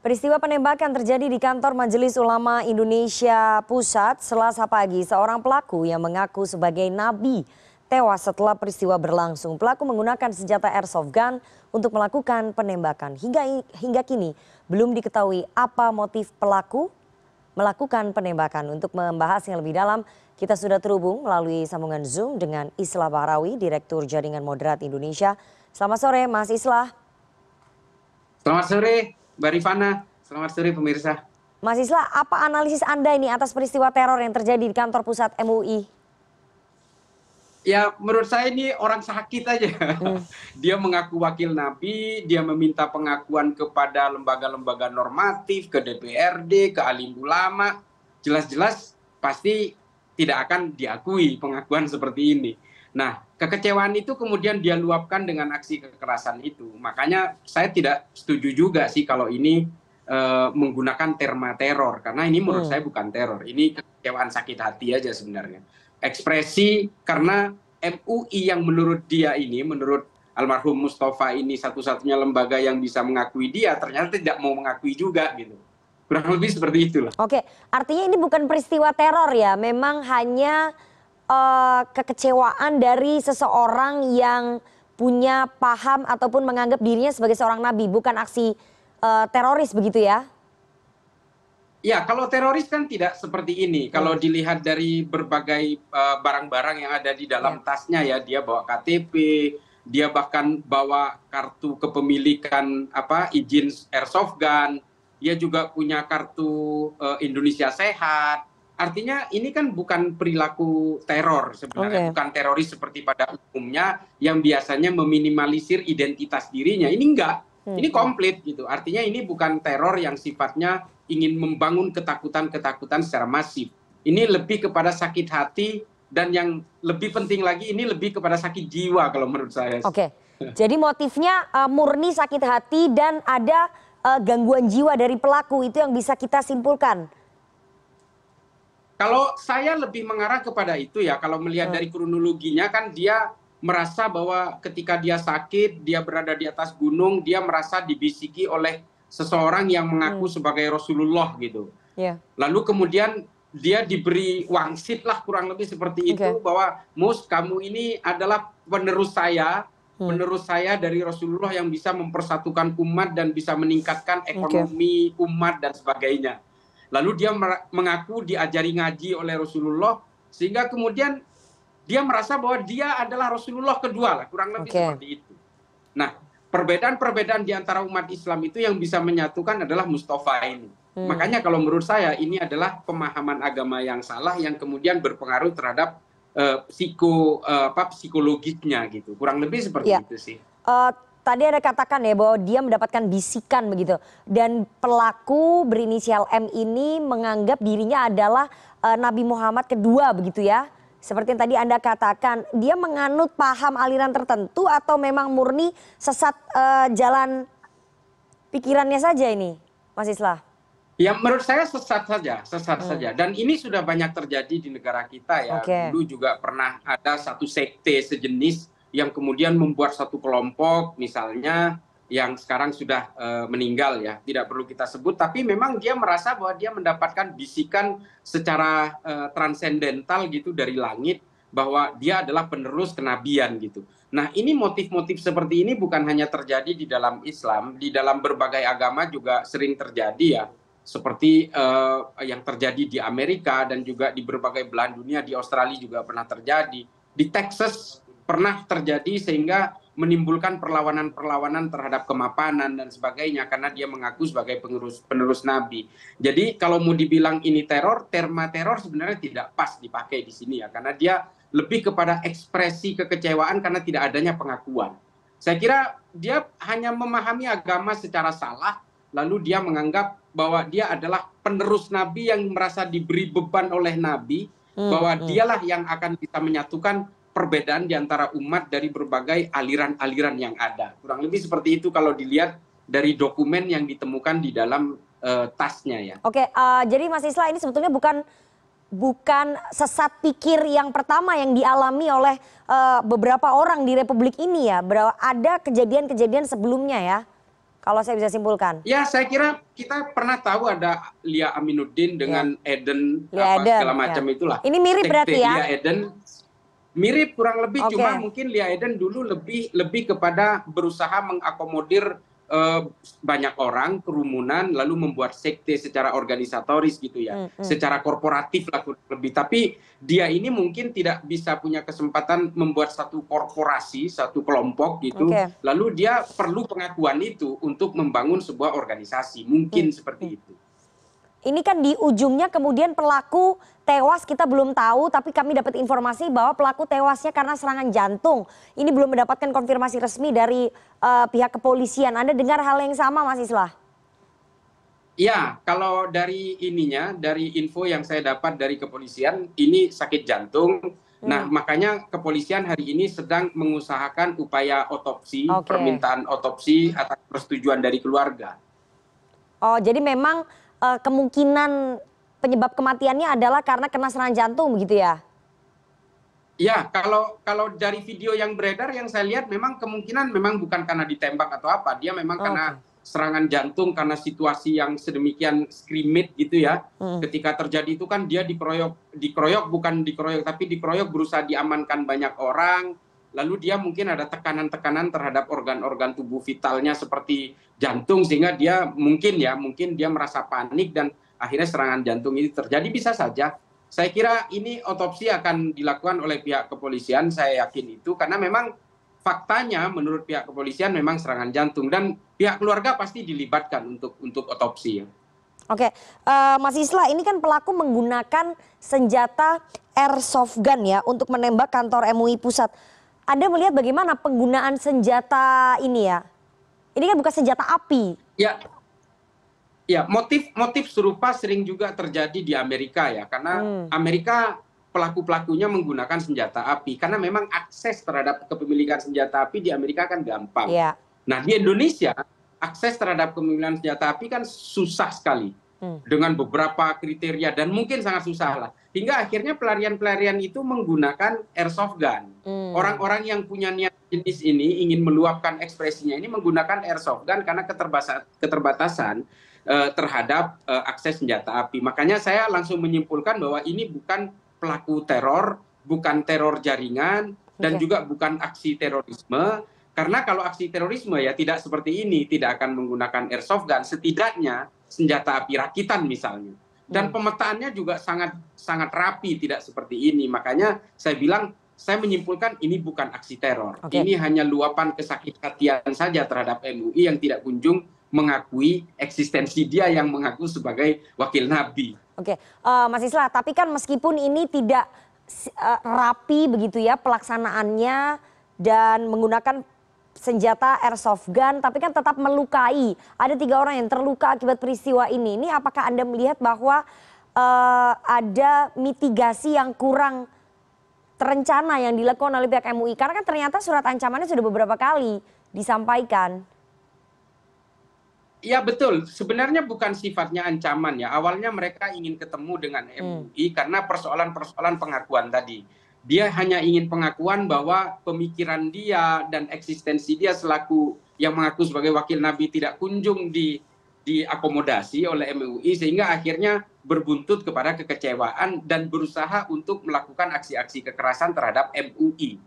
Peristiwa penembakan terjadi di kantor Majelis Ulama Indonesia Pusat selasa pagi. Seorang pelaku yang mengaku sebagai nabi tewas setelah peristiwa berlangsung. Pelaku menggunakan senjata airsoft gun untuk melakukan penembakan. Hingga, hingga kini belum diketahui apa motif pelaku melakukan penembakan. Untuk membahas yang lebih dalam, kita sudah terhubung melalui sambungan Zoom dengan Islah Barawi, Direktur Jaringan Moderat Indonesia. Selamat sore, Mas Islah. Selamat sore. Mbak Rifana. Selamat sore pemirsa. Mas Isla, apa analisis Anda ini atas peristiwa teror yang terjadi di kantor pusat MUI? Ya, menurut saya ini orang sakit aja. Hmm. Dia mengaku wakil Nabi, dia meminta pengakuan kepada lembaga-lembaga normatif, ke DPRD, ke alim ulama. Jelas-jelas pasti tidak akan diakui pengakuan seperti ini. Nah, kekecewaan itu kemudian dia luapkan dengan aksi kekerasan itu makanya saya tidak setuju juga sih kalau ini e, menggunakan terma teror karena ini menurut hmm. saya bukan teror ini kekecewaan sakit hati aja sebenarnya ekspresi karena MUI yang menurut dia ini menurut almarhum Mustafa ini satu-satunya lembaga yang bisa mengakui dia ternyata tidak mau mengakui juga gitu kurang lebih seperti itulah. Oke, artinya ini bukan peristiwa teror ya, memang hanya Eh, kekecewaan dari seseorang yang punya paham ataupun menganggap dirinya sebagai seorang nabi, bukan aksi eh, teroris begitu ya? Ya, kalau teroris kan tidak seperti ini. Kalau hmm. dilihat dari berbagai eh, barang-barang uh, yang ada di dalam ya. tasnya ya, dia bawa KTP, dia bahkan bawa kartu kepemilikan apa izin airsoft gun, dia juga punya kartu uh, Indonesia Sehat, artinya ini kan bukan perilaku teror sebenarnya bukan teroris seperti pada umumnya yang biasanya meminimalisir identitas dirinya ini enggak hmm. ini komplit gitu artinya ini bukan teror yang sifatnya ingin membangun ketakutan-ketakutan secara masif ini lebih kepada sakit hati dan yang lebih penting lagi ini lebih kepada sakit jiwa kalau menurut saya. Oke. Jadi motifnya uh, murni sakit hati dan ada uh, gangguan jiwa dari pelaku itu yang bisa kita simpulkan kalau saya lebih mengarah kepada itu ya kalau melihat hmm. dari kronologinya kan dia merasa bahwa ketika dia sakit dia berada di atas gunung dia merasa dibisiki oleh seseorang yang mengaku hmm. sebagai Rasulullah gitu yeah. lalu kemudian dia diberi wangsit lah kurang lebih seperti itu okay. bahwa Mus kamu ini adalah penerus saya hmm. penerus saya dari Rasulullah yang bisa mempersatukan umat dan bisa meningkatkan ekonomi okay. umat dan sebagainya lalu dia mengaku diajari ngaji oleh Rasulullah sehingga kemudian dia merasa bahwa dia adalah Rasulullah kedua lah kurang lebih okay. seperti itu. Nah perbedaan-perbedaan di antara umat Islam itu yang bisa menyatukan adalah Mustafa ini. Hmm. Makanya kalau menurut saya ini adalah pemahaman agama yang salah yang kemudian berpengaruh terhadap uh, psiko uh, apa psikologisnya gitu kurang lebih seperti yeah. itu sih. Uh, tadi ada katakan ya bahwa dia mendapatkan bisikan begitu dan pelaku berinisial m ini menganggap dirinya adalah eh, nabi muhammad kedua begitu ya seperti yang tadi anda katakan dia menganut paham aliran tertentu atau memang murni sesat eh, jalan pikirannya saja ini mas islah Ya menurut saya sesat saja, sesat hmm. saja. Dan ini sudah banyak terjadi di negara kita ya. Okay. Dulu juga pernah ada satu sekte sejenis yang kemudian membuat satu kelompok misalnya yang sekarang sudah e, meninggal ya tidak perlu kita sebut tapi memang dia merasa bahwa dia mendapatkan bisikan secara e, transendental gitu dari langit bahwa dia adalah penerus kenabian gitu. Nah, ini motif-motif seperti ini bukan hanya terjadi di dalam Islam, di dalam berbagai agama juga sering terjadi ya. Seperti uh, yang terjadi di Amerika dan juga di berbagai belahan dunia, di Australia juga pernah terjadi. Di Texas pernah terjadi sehingga menimbulkan perlawanan-perlawanan terhadap kemapanan dan sebagainya karena dia mengaku sebagai pengurus penerus Nabi. Jadi kalau mau dibilang ini teror, terma teror sebenarnya tidak pas dipakai di sini ya karena dia lebih kepada ekspresi kekecewaan karena tidak adanya pengakuan. Saya kira dia hanya memahami agama secara salah lalu dia menganggap bahwa dia adalah penerus Nabi yang merasa diberi beban oleh Nabi hmm, bahwa hmm. dialah yang akan bisa menyatukan perbedaan di antara umat dari berbagai aliran-aliran yang ada. Kurang lebih seperti itu kalau dilihat dari dokumen yang ditemukan di dalam uh, tasnya ya. Oke, uh, jadi Mas Isla ini sebetulnya bukan bukan sesat pikir yang pertama yang dialami oleh uh, beberapa orang di Republik ini ya. ada kejadian-kejadian sebelumnya ya. Kalau saya bisa simpulkan. Ya, saya kira kita pernah tahu ada Lia Aminuddin dengan ya. Eden Lia apa Eden, segala ya. macam ya. itulah. Ini mirip Tek-tek berarti ya. Lia Eden mirip kurang lebih cuma mungkin lia eden dulu lebih lebih kepada berusaha mengakomodir eh, banyak orang kerumunan lalu membuat sekte secara organisatoris gitu ya hmm, hmm. secara korporatif lah kurang lebih tapi dia ini mungkin tidak bisa punya kesempatan membuat satu korporasi satu kelompok gitu lalu dia perlu pengakuan itu untuk membangun sebuah organisasi mungkin hmm. seperti itu ini kan di ujungnya kemudian pelaku tewas kita belum tahu tapi kami dapat informasi bahwa pelaku tewasnya karena serangan jantung ini belum mendapatkan konfirmasi resmi dari eh, pihak kepolisian anda dengar hal yang sama mas islah Ya, kalau dari ininya, dari info yang saya dapat dari kepolisian, ini sakit jantung. Hmm. Nah, makanya kepolisian hari ini sedang mengusahakan upaya otopsi, okay. permintaan otopsi atas persetujuan dari keluarga. Oh, jadi memang Eh, kemungkinan penyebab kematiannya adalah karena kena serangan jantung begitu ya? Ya, kalau kalau dari video yang beredar yang saya lihat memang kemungkinan memang bukan karena ditembak atau apa, dia memang oh, karena serangan jantung karena situasi yang sedemikian skrimit gitu ya. Hmm. Ketika terjadi itu kan dia dikeroyok, dikeroyok bukan dikeroyok tapi dikeroyok berusaha diamankan banyak orang, lalu dia mungkin ada tekanan-tekanan terhadap organ-organ tubuh vitalnya seperti jantung sehingga dia mungkin ya mungkin dia merasa panik dan akhirnya serangan jantung ini terjadi bisa saja. Saya kira ini otopsi akan dilakukan oleh pihak kepolisian, saya yakin itu karena memang faktanya menurut pihak kepolisian memang serangan jantung dan pihak keluarga pasti dilibatkan untuk untuk otopsi. Oke, uh, Mas Isla, ini kan pelaku menggunakan senjata airsoft gun ya untuk menembak kantor MUI pusat. Anda melihat bagaimana penggunaan senjata ini ya? Ini kan bukan senjata api. Ya. Ya, motif motif serupa sering juga terjadi di Amerika ya, karena hmm. Amerika pelaku-pelakunya menggunakan senjata api karena memang akses terhadap kepemilikan senjata api di Amerika kan gampang. Ya. Nah, di Indonesia akses terhadap kepemilikan senjata api kan susah sekali Hmm. dengan beberapa kriteria dan mungkin sangat susah lah hingga akhirnya pelarian-pelarian itu menggunakan airsoft gun hmm. orang-orang yang punya niat jenis ini ingin meluapkan ekspresinya ini menggunakan airsoft gun karena keterbatasan, uh, terhadap uh, akses senjata api makanya saya langsung menyimpulkan bahwa ini bukan pelaku teror bukan teror jaringan dan okay. juga bukan aksi terorisme karena kalau aksi terorisme ya tidak seperti ini tidak akan menggunakan airsoft gun setidaknya senjata api rakitan misalnya dan hmm. pemetaannya juga sangat sangat rapi tidak seperti ini makanya saya bilang saya menyimpulkan ini bukan aksi teror okay. ini hanya luapan kesakit hatian saja terhadap MUI yang tidak kunjung mengakui eksistensi dia yang mengaku sebagai wakil nabi oke okay. uh, eh, Mas Islah tapi kan meskipun ini tidak uh, rapi begitu ya pelaksanaannya dan menggunakan senjata airsoft gun tapi kan tetap melukai. Ada tiga orang yang terluka akibat peristiwa ini. Ini apakah Anda melihat bahwa uh, ada mitigasi yang kurang terencana yang dilakukan oleh pihak MUI? Karena kan ternyata surat ancamannya sudah beberapa kali disampaikan. Ya betul, sebenarnya bukan sifatnya ancaman ya. Awalnya mereka ingin ketemu dengan MUI hmm. karena persoalan-persoalan pengakuan tadi dia hanya ingin pengakuan bahwa pemikiran dia dan eksistensi dia selaku yang mengaku sebagai wakil nabi tidak kunjung di diakomodasi oleh MUI sehingga akhirnya berbuntut kepada kekecewaan dan berusaha untuk melakukan aksi-aksi kekerasan terhadap MUI.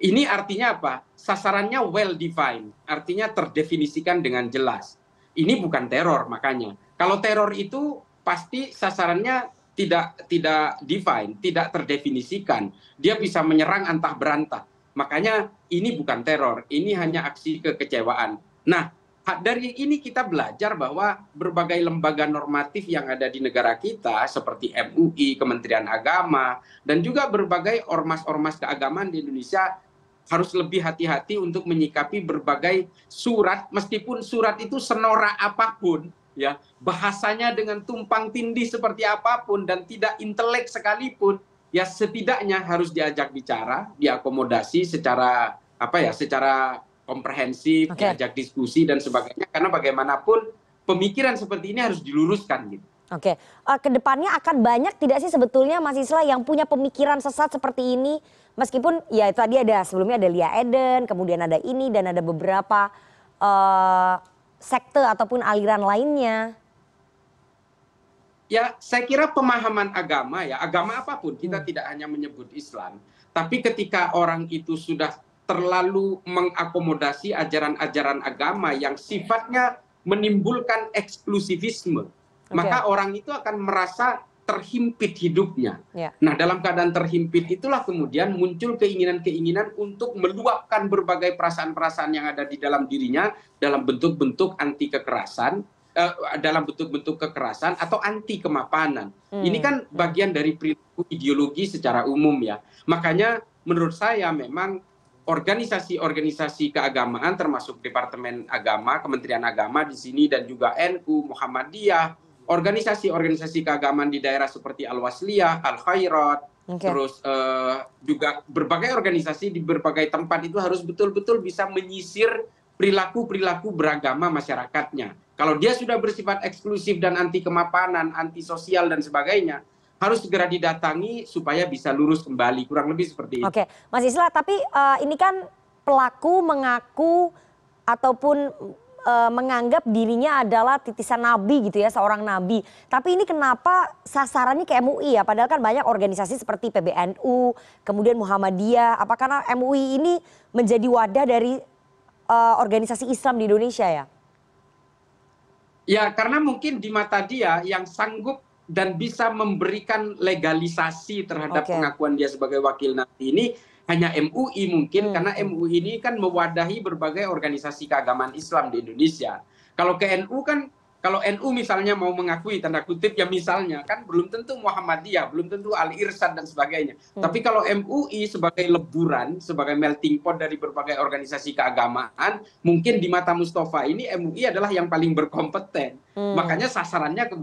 Ini artinya apa? Sasarannya well defined, artinya terdefinisikan dengan jelas. Ini bukan teror makanya. Kalau teror itu pasti sasarannya tidak tidak define, tidak terdefinisikan. Dia bisa menyerang antah berantah. Makanya ini bukan teror, ini hanya aksi kekecewaan. Nah, dari ini kita belajar bahwa berbagai lembaga normatif yang ada di negara kita seperti MUI, Kementerian Agama, dan juga berbagai ormas-ormas keagamaan di Indonesia harus lebih hati-hati untuk menyikapi berbagai surat meskipun surat itu senora apapun ya bahasanya dengan tumpang tindih seperti apapun dan tidak intelek sekalipun ya setidaknya harus diajak bicara diakomodasi secara apa ya secara komprehensif okay. diajak diskusi dan sebagainya karena bagaimanapun pemikiran seperti ini harus diluruskan gitu Oke, okay. uh, eh, kedepannya akan banyak tidak sih sebetulnya mahasiswa yang punya pemikiran sesat seperti ini, meskipun ya tadi ada sebelumnya ada Lia Eden, kemudian ada ini dan ada beberapa uh, sekte ataupun aliran lainnya? Ya, saya kira pemahaman agama ya, agama apapun kita hmm. tidak hanya menyebut Islam, tapi ketika orang itu sudah terlalu mengakomodasi ajaran-ajaran agama yang sifatnya menimbulkan eksklusivisme, okay. maka orang itu akan merasa terhimpit hidupnya. Ya. Nah, dalam keadaan terhimpit itulah kemudian muncul keinginan-keinginan untuk meluapkan berbagai perasaan-perasaan yang ada di dalam dirinya dalam bentuk-bentuk anti kekerasan, uh, dalam bentuk-bentuk kekerasan atau anti kemapanan. Hmm. Ini kan bagian dari perilaku ideologi secara umum ya. Makanya menurut saya memang organisasi-organisasi keagamaan termasuk Departemen Agama, Kementerian Agama di sini dan juga NU, Muhammadiyah organisasi-organisasi keagamaan di daerah seperti Al-Wasliyah, Al-Khairat, okay. terus uh, juga berbagai organisasi di berbagai tempat itu harus betul-betul bisa menyisir perilaku-perilaku beragama masyarakatnya. Kalau dia sudah bersifat eksklusif dan anti kemapanan, anti sosial dan sebagainya, harus segera didatangi supaya bisa lurus kembali. Kurang lebih seperti itu. Oke, Mas Isla, tapi uh, ini kan pelaku mengaku ataupun Eh, menganggap dirinya adalah titisan nabi gitu ya, seorang nabi. Tapi ini kenapa sasarannya ke MUI ya? Padahal kan banyak organisasi seperti PBNU, kemudian Muhammadiyah. Apakah MUI ini menjadi wadah dari e, organisasi Islam di Indonesia ya? Ya, karena mungkin di mata dia yang sanggup dan bisa memberikan legalisasi terhadap okay. pengakuan dia sebagai wakil nabi ini hanya mui mungkin hmm. karena mui ini kan mewadahi berbagai organisasi keagamaan Islam di Indonesia kalau ke NU kan kalau NU misalnya mau mengakui tanda kutip ya misalnya kan belum tentu Muhammadiyah, belum tentu Al Irsyad dan sebagainya. Hmm. Tapi kalau MUI sebagai leburan, sebagai melting pot dari berbagai organisasi keagamaan, mungkin di mata Mustafa ini MUI adalah yang paling berkompeten. Hmm. Makanya sasarannya ke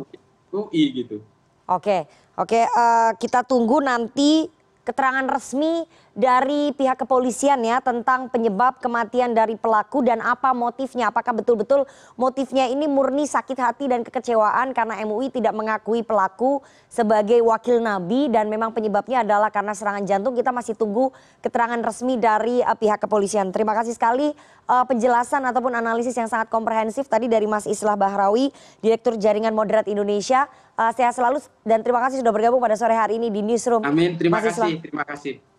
MUI gitu. Oke, oke uh, kita tunggu nanti keterangan resmi dari pihak kepolisian ya tentang penyebab kematian dari pelaku dan apa motifnya? Apakah betul-betul motifnya ini murni sakit hati dan kekecewaan karena MUI tidak mengakui pelaku sebagai wakil nabi dan memang penyebabnya adalah karena serangan jantung. Kita masih tunggu keterangan resmi dari uh, pihak kepolisian. Terima kasih sekali uh, penjelasan ataupun analisis yang sangat komprehensif tadi dari Mas Islah Bahrawi, Direktur Jaringan Moderat Indonesia. Uh, sehat selalu dan terima kasih sudah bergabung pada sore hari ini di Newsroom. Amin, terima Mas kasih, terima kasih.